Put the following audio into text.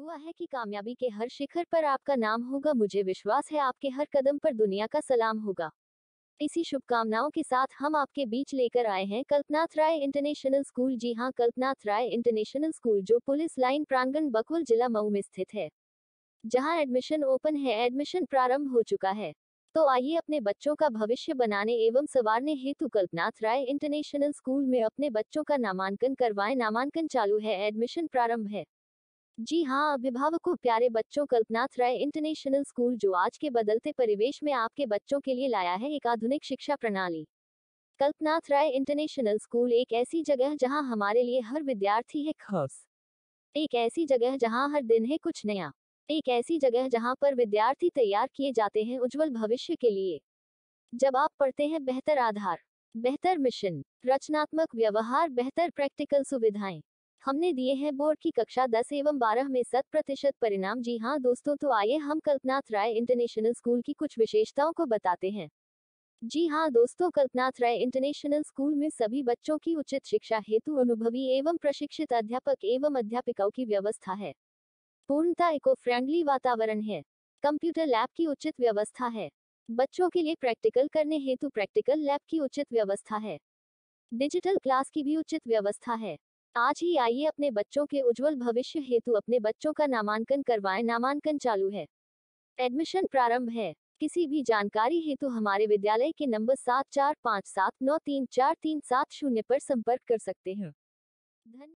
दुआ है कि कामयाबी के हर शिखर पर आपका नाम होगा मुझे विश्वास है आपके हर कदम पर दुनिया का सलाम होगा इसी शुभकामनाओं के साथ हम आपके बीच लेकर आए हैं कल्पनाथ राय इंटरनेशनल स्कूल जी हाँ कल्पनाथ राय इंटरनेशनल स्कूल जो पुलिस लाइन प्रांगण बकुल जिला मऊ में स्थित है जहां एडमिशन ओपन है एडमिशन प्रारंभ हो चुका है तो आइए अपने बच्चों का भविष्य बनाने एवं संवारने हेतु कल्पनाथ राय इंटरनेशनल स्कूल में अपने बच्चों का नामांकन करवाएं नामांकन चालू है एडमिशन प्रारंभ है जी हाँ अभिभावकों प्यारे बच्चों कल्पनाथ राय इंटरनेशनल स्कूल जो आज के बदलते परिवेश में आपके बच्चों के लिए लाया है एक आधुनिक शिक्षा प्रणाली कल्पनाथ राय इंटरनेशनल स्कूल एक ऐसी जगह जहाँ हमारे लिए हर विद्यार्थी है खास एक ऐसी जगह जहाँ हर दिन है कुछ नया एक ऐसी जगह जहाँ पर विद्यार्थी तैयार किए जाते हैं उज्जवल भविष्य के लिए जब आप पढ़ते हैं बेहतर आधार बेहतर मिशन रचनात्मक व्यवहार बेहतर प्रैक्टिकल सुविधाएं हमने दिए हैं बोर्ड की कक्षा 10 एवं 12 में शत प्रतिशत परिणाम जी हाँ दोस्तों तो आइए हम कल्पनाथ राय इंटरनेशनल स्कूल की कुछ विशेषताओं को बताते हैं जी हाँ दोस्तों कल्पनाथ राय इंटरनेशनल स्कूल में सभी बच्चों की उचित शिक्षा हेतु अनुभवी एवं प्रशिक्षित अध्यापक एवं अध्यापिकाओं की व्यवस्था है पूर्णता इको फ्रेंडली वातावरण है कंप्यूटर लैब की उचित व्यवस्था है बच्चों के लिए प्रैक्टिकल करने हेतु प्रैक्टिकल लैब की उचित व्यवस्था है डिजिटल क्लास की भी उचित व्यवस्था है आज ही आइए अपने बच्चों के उज्जवल भविष्य हेतु अपने बच्चों का नामांकन करवाएं नामांकन चालू है एडमिशन प्रारंभ है किसी भी जानकारी हेतु हमारे विद्यालय के नंबर सात चार पाँच सात नौ तीन चार तीन सात शून्य पर संपर्क कर सकते हैं धन्यवाद